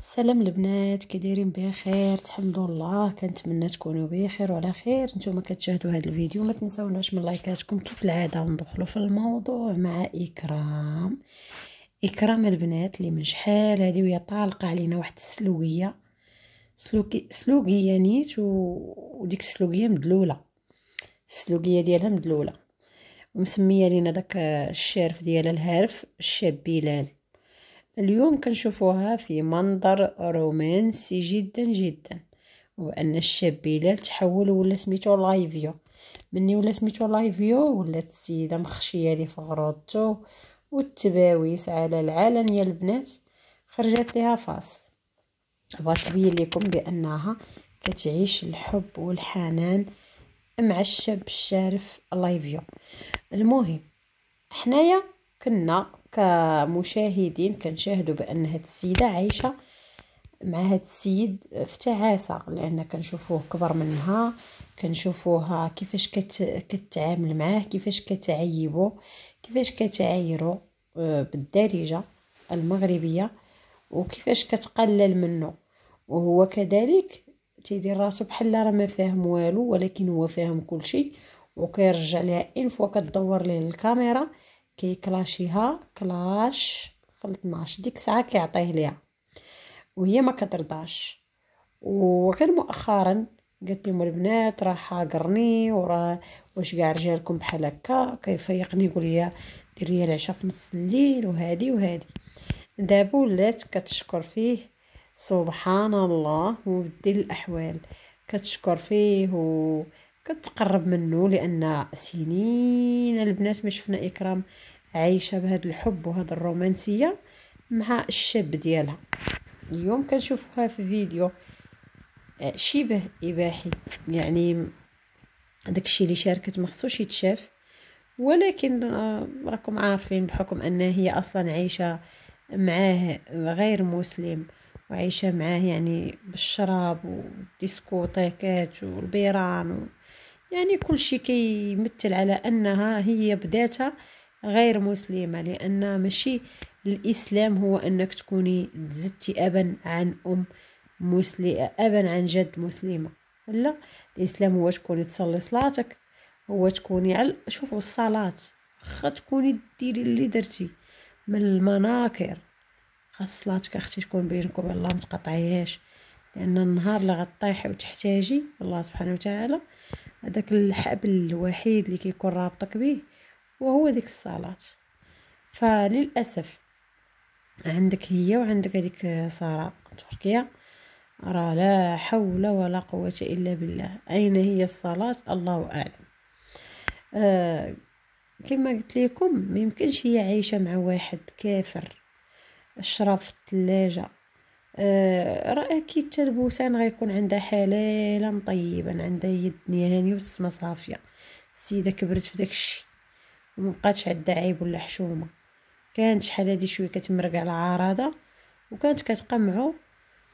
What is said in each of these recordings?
السلام البنات كديرين بخير تحمدوا الله كنتمنى تكونوا بخير وعلى خير نتوما كتشاهدوا هذا الفيديو ما تنساوناش من لايكاتكم كيف العاده وندخلوا في الموضوع مع اكرام اكرام البنات اللي من شحال هذه وهي طالقه علينا واحد السلوقيه سلوكي سلوقيه نيت و... وديك السلوقيه مدلوله السلوقيه ديالها مدلوله ومسميه لينا داك الشارف ديالها الهارف الشاب بلال اليوم كنشوفوها في منظر رومانسي جدا جدا وان الشاب بلال تحول ولا سميتو لايفيو مني ولا سميتو لايفيو ولات السيده مخشيه لي في غروتو والتباويس على العلن يا البنات خرجت ليها فاس بغات تبين لكم بانها كتعيش الحب والحنان مع الشاب الشارف لايفيو المهم حنايا كنا كمشاهدين كنشاهدوا بان هاد السيده عايشه مع هاد السيد في تعاسه لان كنشوفوه كبر منها كنشوفوها كيفاش كت... كتعامل معاه كيفاش كتعيبو كيفاش كتعايرو آه، بالدارجه المغربيه وكيفاش كتقلل منه وهو كذلك تيدير راسو بحال راه ما فاهم والو ولكن هو فاهم كلشي وكيرجع لها ان فوا كدور ليه الكاميرا كيكلاشيها كلاش في 12 ديك الساعه كيعطيه ليها وهي ما كترضاش وغير مؤخرا قالت لي البنات راه حاقرني وراه واش كاع رجالكم بحال هكا كيفيقني يقول لي دير لي العشاء في نص الليل وهادي وهادي دابا ولات كتشكر فيه سبحان الله مبدل الاحوال كتشكر فيه و كتقرب منه لان سنين البنات ما شفنا اكرام عايشه بهذا الحب وهذا الرومانسيه مع الشاب ديالها اليوم كنشوفوها في فيديو آه، شبه اباحي يعني داكشي اللي شاركت ما خصوش يتشاف ولكن آه، راكم عارفين بحكم ان هي اصلا عايشه معاه غير مسلم وعيشة معاه يعني بالشراب والديسكوتيكات والبيران و يعني كل شيء كيمثل على أنها هي بداتها غير مسلمة لأن ماشي الإسلام هو أنك تكوني تزدتي أبا عن أم مسلمة أبا عن جد مسلمة لا الإسلام هو تكوني تصلي صلاتك هو تكوني على شوفوا الصلاة خا تكوني ديري اللي درتي من المناكر خاص صلاتك اختي تكون بينك وبين الله متقطعيهاش لان النهار اللي غطيحي وتحتاجي الله سبحانه وتعالى هذاك الحبل الوحيد اللي كيكون رابطك به وهو ديك الصلاه فللاسف عندك هي وعندك هذيك ساره تركيا راه لا حول ولا قوه الا بالله اين هي الصلاه الله اعلم آه كما قلت لكم ما يمكنش هي عايشه مع واحد كافر الشراب في الثلاجة آه راه اكيد حتى البوسان غيكون عندها حلالا طيبا عندها يد نهاني والسما صافيه السيده كبرت في داك الشيء ومبقاتش عندها عيب ولا حشومه كانت شحال هادي شويه كتمرق على عراضه وكانت كتقمعو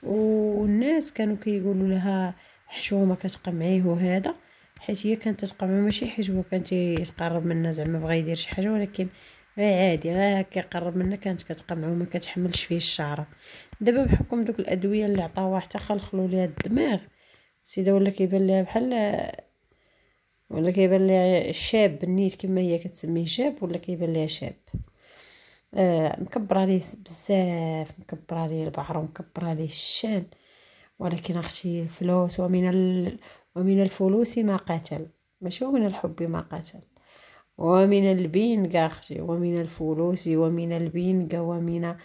والناس كانوا كيقولوا لها حشومه كتقمعيه وهذا حيت هي كانت تقمع ماشي حيت هو كان تيتقرب منها زعما بغا يدير شي حاجه ولكن غير إيه، عادي غير هكا يقرب منك كانت كتقمعو ما كتحملش فيه الشعره دابا بحكم دوك الادويه اللي عطاوها حتى خلخلو ليها الدماغ السيده ولا كيبان ليها بحال ولا كيبان ليها شاب نيت كما هي كتسميه شاب ولا كيبان ليها شاب آه مكبره ليه بزاف مكبره ليه البحر ومكبره ليه الشان ولكن اختي الفلوس ومن ال... ومن الفلوس ما قاتل ماشي من الحب ما قاتل ومن البينغ أختي ومن الفلوس ومن البينغ ومن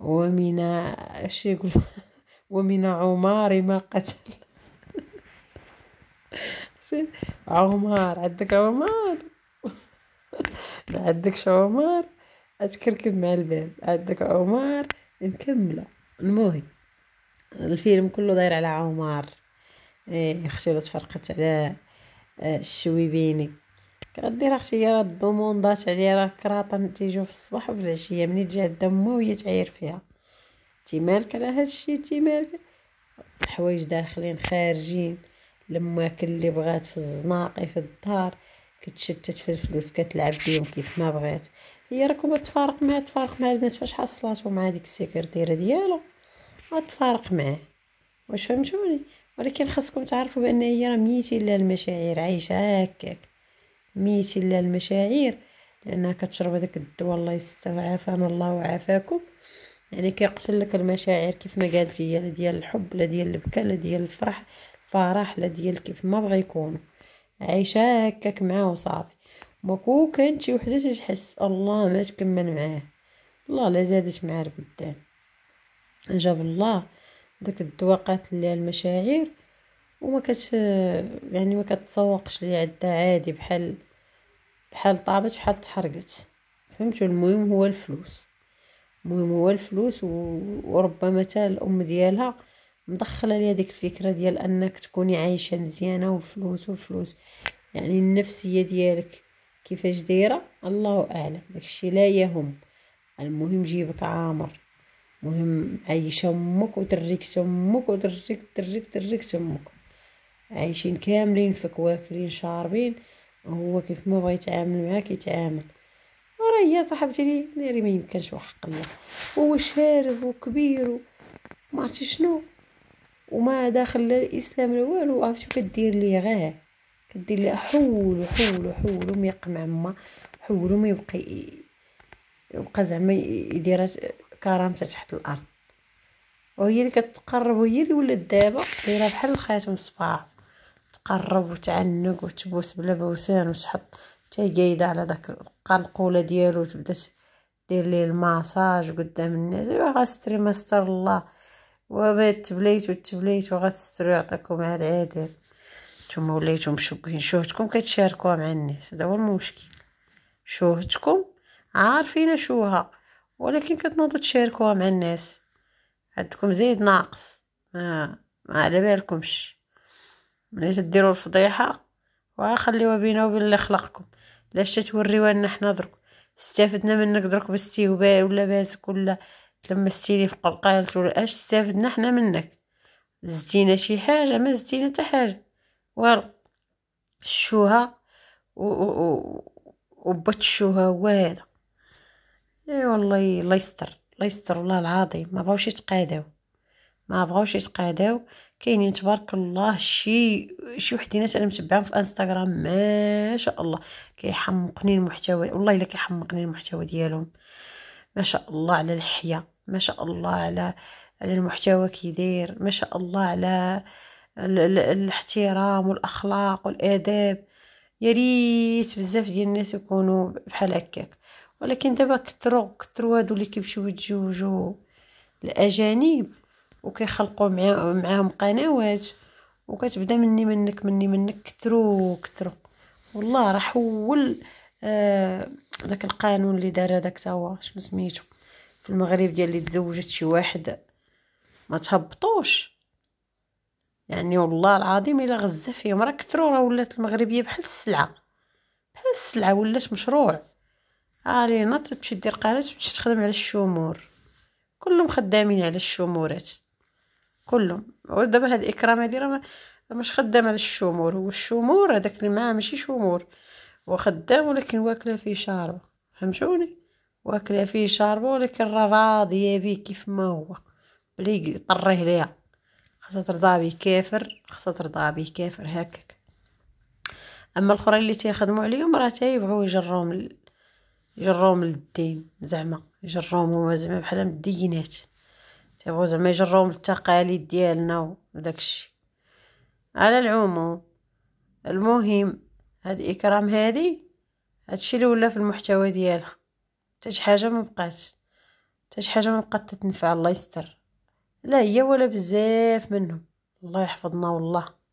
ومن اش يقول ومن عمار ما قتل عمار عندك عمار ما عندكش عمار اتكركب مع الباب عندك عمار نكمله المهم الفيلم كله داير على عمار ايه اختي فرقت على آه، الشويبيني كغدير اختي راه الضموندات عليها راه كراطن تيجيو في الصباح وفي العشيه ملي تجي عندها امها وهي تعاير فيها تي مالك على هادشي تي مالك الحوايج داخلين خارجين الماكل اللي بغات في الزناقي في الدار كتشتت في الفلوس كتلعب بيهم كيف ما بغات هي راكم تفارق معاه تفارق مع البنات فاش حصلاتو مع هذيك السكرتيره ديالو غتفارق معاه واش فهمتوني ولكن خاصكم تعرفوا بان هي راه ميتين المشاعر عايشه هكاك ميتي المشاعر لانها كتشرب هذاك الدواء الله يستر عافانا الله وعافاكم يعني كيقتل لك المشاعر كيف ما قالت هي لا ديال الحب لا ديال البكاء لا ديال الفرح الفرح لا ديال كيف ما بغا يكون عايشه هكاك معاه وصافي ماكو كانت شي وحده تحس الله ما تكمل معاه الله لا زادت معاه البدان جاب الله داك الدواء قاتل ليها المشاعر وما كت يعني ما كتسوقش لي عندها عادي بحال بحال طابت بحال تحرقت فهمتوا المهم هو الفلوس المهم هو الفلوس و... وربما حتى الام ديالها مدخله ليها ديك الفكره ديال انك تكوني عايشه مزيانه والفلوس والفلوس يعني النفسيه ديالك كيفاش دايره الله اعلم داكشي لا يهم المهم جيبك عامر مهم عايشه امك وتريك امك وتريك تريك تريك امك عايشين كاملين فيك واكلين شاربين وهو كيف ما بغى يتعامل معاك يتعامل راه هي صاحبتي لي ناري ما يمكنش وحق الله هو شارف وكبير وما عرفتي شنو وما داخل لا الاسلام لا والو عرفتي كدير ليه غاه كدير ليه حول وحول وحول وما يقمع ما حول وما يبقى يبقى زعما يدير كرامته تحت الارض وهي اللي كتقرب وهي اللي ولات دابا دايره بحال الخاتم صباح تقرب وتعنق وتبوس بلا بوسان وتحط حتى جايدة على داك القنقولة ديالو وتبدا دير ليه الماساج قدام الناس ايوا غاستري ما استر الله وما تبليت وتبليت وغتسترو يعطيكم على العذاب نتوما وليتو مشبهين شوهتكم كتشاركوها مع الناس هذا هو المشكل شوهتكم عارفين شوها ولكن كتنوضوا تشاركوها مع الناس عندكم زيد ناقص ما, آه، ما على بالكمش ملي تديروا الفضيحه وخليوها بينا وبين اللي خلقكم لاش تتوريوها لنا حنا درك استفدنا منك درك وبا ولا باسك ولا تلمستي لي في قلقالت ولا اش استفدنا حنا منك زدينا شي حاجه ما زدينا حتى حاجه والو شوها و وبتشوها هو هذا اي والله الله يستر الله يستر والله العظيم ما بغاوش يتقاداو ما بغاوش يتقاداو كاينين تبارك الله شي شي وحدين انا متبعهم في انستغرام ما شاء الله كيحمقني المحتوى والله الا كيحمقني المحتوى ديالهم ما شاء الله على الحياه ما شاء الله على على المحتوى كيدير ما شاء الله على الاحترام والاخلاق والاداب يا ريت بزاف ديال الناس يكونوا بحال هكاك ولكن دابا كثروا كثروا هادو اللي كيمشيو يتزوجوا الاجانب وكيخلقوا معاهم قنوات وكتبدا مني منك مني منك كثروا كثروا والله راه حول آه داك القانون اللي دار هذاك تا هو شنو سميتو في المغرب ديال اللي تزوجت شي واحد ما تهبطوش يعني والله العظيم الا غزه فيهم راه كثروا راه ولات المغربيه بحال السلعه بحال السلعه ولات مشروع علينا تمشي دير قناه تمشي تخدم على الشمور كلهم خدامين على الشمورات كلهم ودابا هاد الإكرام هادي راه مش خدامة للشمور هو الشمور هداك اللي معاه ماشي شمور هو خدام ولكن واكلة فيه شاربة فهمتوني واكلة فيه شاربة ولكن راه راضية بيه كيف ما هو بلي يطريه ليها خاصها ترضى بيه كافر خاصها ترضى بيه كافر هكاك اما الاخرين اللي تيخدموا عليهم راه تيبغيو يجروهم يجروهم للدين زعما يجروهم هما زعما بحال مدينات كيبغيو زعما يجرو من التقاليد ديالنا وداكشي على العموم المهم هاد اكرام هادي هادشي اللي ولا في المحتوى ديالها حتى شي حاجه ما بقات حتى شي حاجه ما بقات تتنفع الله يستر لا هي ولا بزاف منهم الله يحفظنا والله